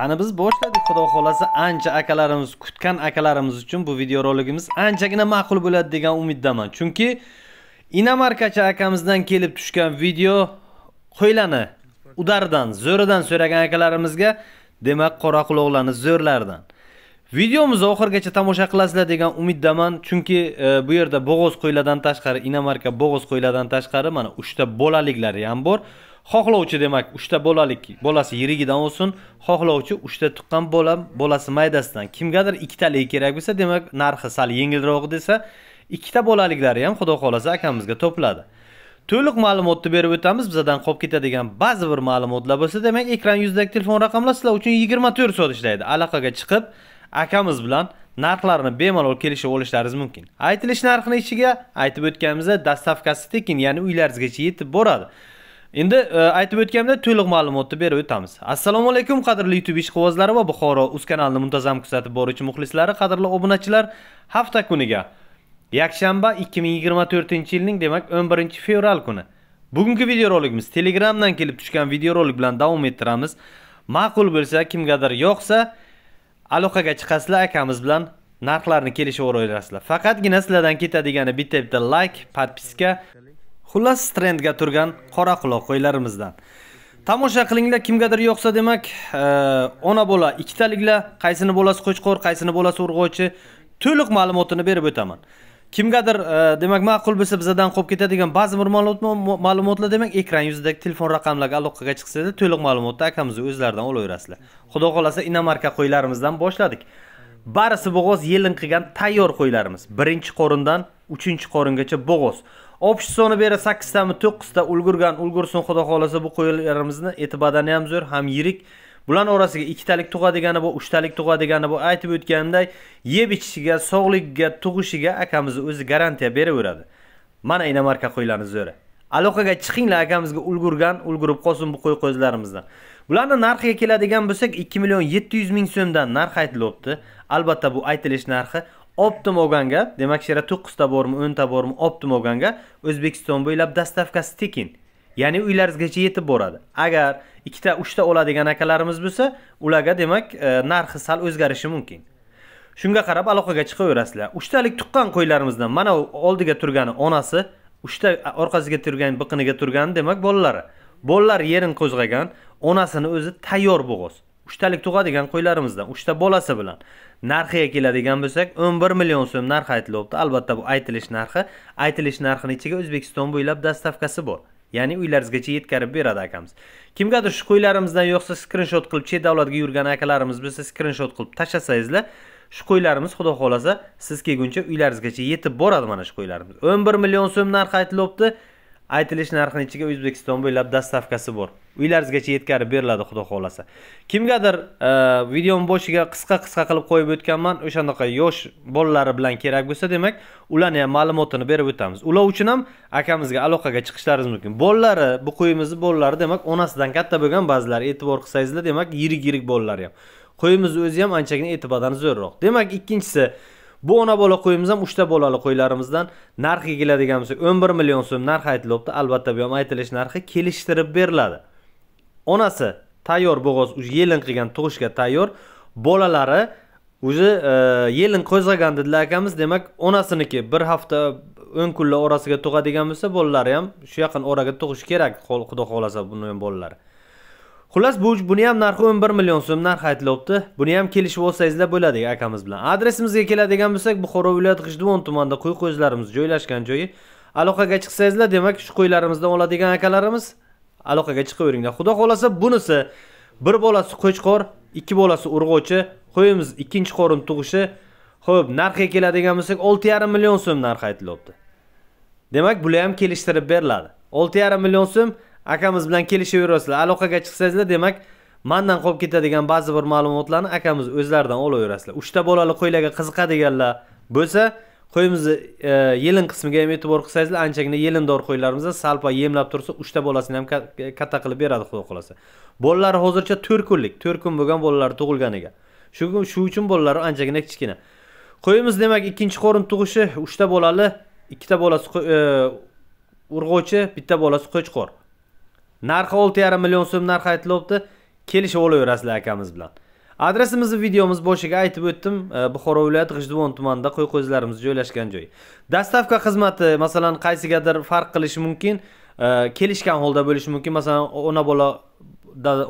qani biz boshladik xudo xohlasa ancha akalarimiz kutgan akalarimiz uchun bu videorolikimiz anchagina ma'qul bo'ladi degan umiddaman chunki inamarkachi akamizdan kelib tushgan video qo'ylani udardan zo'ridan so'ragan akalarimizga demak qoraquloqlarni zo'rlaridan zo'rlardan videomizni oxirigacha tomosha qilasizlar degan umiddaman chunki e, bu yerda bo'g'oz qo'ylardan tashqari inamarka bo'g'oz qo'ylardan tashqari mana uchta bolaliklari ham bor xohlovchi demak uchta bolalik bolasi yirigidan bo'lsin xohlovchi uchta tuqqan bola bolasi maydasidan kimgadir ikkitalik kerak bo'lsa demak narxi sal yengilroq desa ikkita bolaliklari ham xudo xohlasa akamizga to'piladi to'liq ma'lumotni berib o'tamiz bizadan qolib ketadigan ba'zi bir ma'lumotlar bo'lsa demak ekran yuzidagi telefon raqamlar sizlar uchun yigirma to'rt soat ishlaydi aloqaga chiqib akamiz bilan narxlarni bemalol kelishib olishlaringiz mumkin aytilish narxini ichiga aytib o'tganimizda dastavkasi tekin ya'ni uylaringizgacha yetib boradi Endi e, aytib o'tganimda to'liq ma'lumotni berib o'tamiz. Assalomu alaykum qadrli YouTube ishqibozlari va Buxoro Uz kanalini muntazam kuzatib boruvchi muxlislari, qadrli obunachilar, hafta kuniga yakshanba 2024-yilning demak 11-fevral kuni. Bugungi videorolikimiz Telegramdan kelib tushgan videorolik bilan davom ettiramiz. Ma'qul bo'lsa, kimgadir yoqsa, aloqaga chiqasizlar akamiz bilan narxlarni kelishib o'raylasizlar. Faqatgina sizlardan ketadigani bitta-bitta like, podpiska Xullas trendga turgan qora quloq qo'ylarimizdan. Tomosha qilinglar, kimgadir yoqsa demak, e, ona bola ikkitaliklar, qaysini bo'lasi qo'chqor, qaysini bo'lasi urg'ochi, to'liq ma'lumotini berib o'taman. Kimgadir e, demak ma'qul bo'lsa bizadan qolib ketadigan ba'zi bir ma'lumotlar demak ekran yuzidagi telefon raqamlariga aloqaga chiqsangiz, to'liq ma'lumotni akamizni o'zlaridan olaverasizlar. Xudo xolasa inamarka qo'ylarimizdan boshladik. Barisi bo'g'oz yelin qilgan tayyor qo'ylarimiz. Birinchi qorindan 3-qoringacha bo'g'oz. opish soni beri sakkiztami to'qqizta ulgurgan ulgursin xudo xohlasa bu qo'ylarimizni eti badani ham zo'r ham yirik bular orasiga ikkitalik degani bu uchtalik degani bu aytib o'tganimdek yeb ichishiga sog'ligiga tug'ishiga akamiz o'zi garantiya beraveradi mana inamarka qo'ylarni zo'ri aloqaga chiqinglar akamizga ulgurgan ulgurib qolsin bu qo'y qo'zilarimizdan bularni narxiga keladigan bo'lsak ikki million yetti yuz ming so'mdan narx aytilyapti albatta bu aytilish narxi olibdim olganga demak shera 9 to'qqizta bormi o'nta bormi olibdim olganga o'zbekiston bo'ylab dastavkasi tekin ya'ni uylaringizgacha yetib boradi agar ikkita uchta oladigan akalarimiz bo'lsa ularga demak e, narxi sal o'zgarishi mumkin shunga qarab aloqaga chiqaverasizlar uchtalik tuqqan qo'ylarimizdan mana oldiga turgani onasi uchta orqasiga turgan biqiniga turgani demak bolalari bolalar yerin qo'zg'agan onasini o'zi tayyor bo'g'oz uchtalik tug'adigan qo'ylarimizdan uchta bolasi bilan narxiga keladigan bo'lsak o'n bir million so'm narxi aytilyapti albatta bu aytilish narxi aytilish narxini ichiga o'zbekiston bo'ylab dastavkasi bor ya'ni uylaringizgacha yetkazib beradi akamiz kimgadir shu qo'ylarimizdan yo'qsa skrinshot qilib chet davlatga yurgan akalarimiz bo'lsa skrinshot qilib tashlasangizlar shu qo'ylarimiz xudo xohlasa siz kelguncha uylaringizgacha yetib boradi mana shu qo'ylarimiz o'n bir million so'm narxi aytilyapti aytilish narxini ichiga o'zbekiston bo'ylab dastavkasi bor uylaringizgacha yetkazib beriladi xudo xohlasa kimgadir e, videoni boshiga qisqa qisqa qilib qo'yib o'tganman o'shanaqa yosh bolalari bilan kerak bo'lsa demak ularni ham ma'lumotini berib o'tamiz ular uchun ham akamizga aloqaga qilishlariz mumkin bolalari bu qo'yimizni bolalari demak onasidan katta bo'lgan ba'zilari e'tibor qilsangizlar demak yirik yirik bolalari ham qo'yimizni o'zi ham anchagina e'tibordan zo'rroq demak ikkinchisi bu ona bola qo'yimiz ham uchta bolali qo'ylarimizdan narx egiladigan bo'lsak o'n bir million so'm narx aytilyapti albatta bu ham aytilish narxi kelishtirib beriladi onasi tayyor bo'g'oz уже yelin qilgan tug'ishga tayyor bolalari уже e, yelin qo'zg'agan dedilar akamiz demak onasiniki bir hafta o'n kunlar orasiga tug'adigan bo'lsa bolalari ham shu yaqin oraga tug'ishi kerak xudo xohlasa buni ham bolalari xullas bu buni ham narxi o'n bir million so'm narx aytilyapti buni ham kelishib olsangizlar bo'ladi akamiz bilan adresimizga keladigan bo'lsak buxoro viloyati g'ijduvon tumanida qo'y qo'zlarimiz joylashgan joyi aloqaga chiqsangizlar demak shu qo'ylarimizdan oladigan akalarimiz aloqaga chiqaveringlar xudo xohlasa bunisi bir bolasi qo'chqor ikki bolasi urg'ochi qo'yimiz ikkinchi qorin tug'ishi ho'p narxiga keladigan bo'lsak olti yarim million so'm narxi aytilyapti demak bular ham kelishtirib beriladi olti yarim million so'm akamiz bilan kelishaverasizlar aloqaga chiqsangizlar demak mandan qolib ketadigan ba'zi bir ma'lumotlarni akamiz o'zlaridan olaverasizlar uchta bolali qo'ylarga qiziqadiganlar bo'lsa qo'yimizni e, yelin qismiga ham e'tibor qilsangizlar anchagina yelindor qo'ylarimizda salpa yemlab tursa uchta bolasini ham e, katta qilib beradi xudo xohlasa bolalari hozircha to'rt kunlik to'rt kun bo'lgan bolalari tug'ilganiga shu shu uchun bolalari anchagina kichkina qo'yimiz demak ikkinchi qorin tug'ishi uchta bolali ikkita bolasi e, urg'ochi bitta bolasi qo'chqor narxi olti yarim million so'm narxi aytilyapti kelishib olaverasizlar akamiz bilan adresimizni videomiz boshiga aytib o'tdim buxoro viloyati g'ijduvon tumanida qo'y qo'zilarimiz joylashgan joy dastavka xizmati masalan qaysigadir farq qilishi mumkin kelishgan holda bo'lishi mumkin masalan ona bola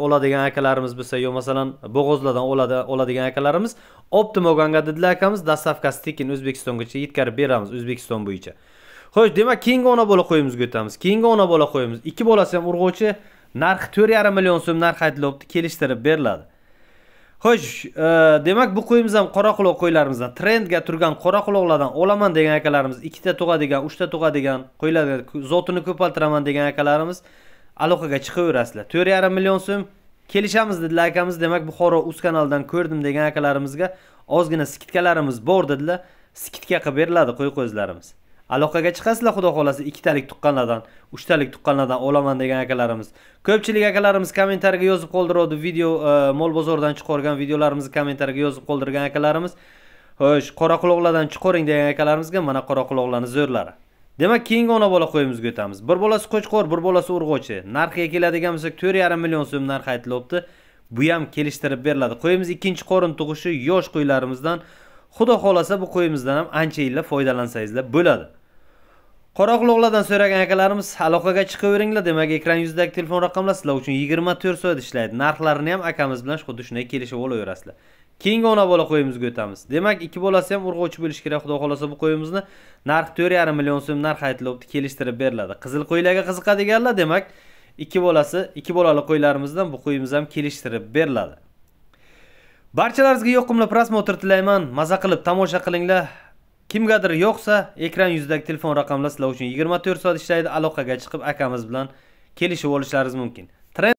oladigan akalarimiz bo'lsa yo masalan bo'g'ozlardan oladigan akalarimiz optim dedilar akamiz dastavkasi tekin o'zbekistongacha yetkazib beramiz o'zbekiston bo'yicha xo'sh demak keyingi ona bola qo'yimizga o'tamiz keyingi ona bola qo'yimiz ikki bolasi ham urg'ochi narxi to'rt yarim million so'm narx aytilyapti kelishtirib beriladi xo'sh e, demak bu qo'yimiz ham qora quloq qo'ylarimizdan trendga turgan qora quloqlardan olaman degan akalarimiz ikkita tug'adigan uchta tug'adigan qo'ylarga zotini ko'paytiraman degan akalarimiz aloqaga chiqaverasizlar to'rt yarim million so'm kelishamiz dedilar akamiz demak buxoro uz kanalidan ko'rdim degan akalarimizga ozgina skidkalarimiz bor dedilar skidka qilib beriladi qo'y qo'zilarimiz aloqaga chiqasizlar xudo xohlasa ikkitalik tuqqanlardan uchtalik tuqqanlardan olaman degan akalarimiz ko'pchilik akalarimiz kommentariyga yozib qoldiruvdi video e, mol bozordan chiqargan videolarimizni kommentariyga yozib qoldirgan akalarimiz xo'sh qoraquloqlardan chiqaring degan akalarimizga mana qoraquloqlarni zo'rlari demak keyingi ona bola qo'yimizga o'tamiz bir bolasi qo'chqor bir bolasi urg'ochi narxiga keladigan bo'lsak to'rt yarim million so'm narx aytilyapti bu ham kelishtirib beriladi qo'yimiz ikkinchi qorin tug'ishi yosh qo'ylarimizdan xudo xohlasa bu qo'yimizdan ham ancha yillar foydalansangizlar bo'ladi Qoraqlo'g'lardan so'ragan akalarimiz aloqaga chiqaveringlar. Demak, ekran yuzidagi telefon raqamlar sizlar uchun 24 soat ishlaydi. Narxlarini ham akamiz bilan xuddi shunday kelishib olaverasizlar. Keyingi ona bola qo'yimizga o'tamiz. Demak, ikki bolasi ham urg'ochi bo'lish kerak. Xudo xolosa bu qo'yimizni narx 4.5 million so'm narx aytilyapti, kelishtirib beriladi. Qizil qo'ylarga qiziqadiganlar, demak, ikki bolasi, ikki bolali qo'ylarimizdan bu qo'yimiz ham kelishtirib beriladi. Barchalaringizga yoqimli prosmotr tilayman. Maza qilib tomosha qilinglar. kimgadir yo'qsa ekran yuzidagi telefon raqamlar sizlar uchun yigirma to'rt soat ishlaydi aloqaga chiqib akamiz bilan kelishib olishlaringiz mumkin